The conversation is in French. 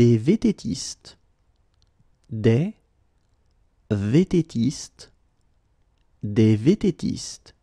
des vététistes, des vététistes, des vététistes.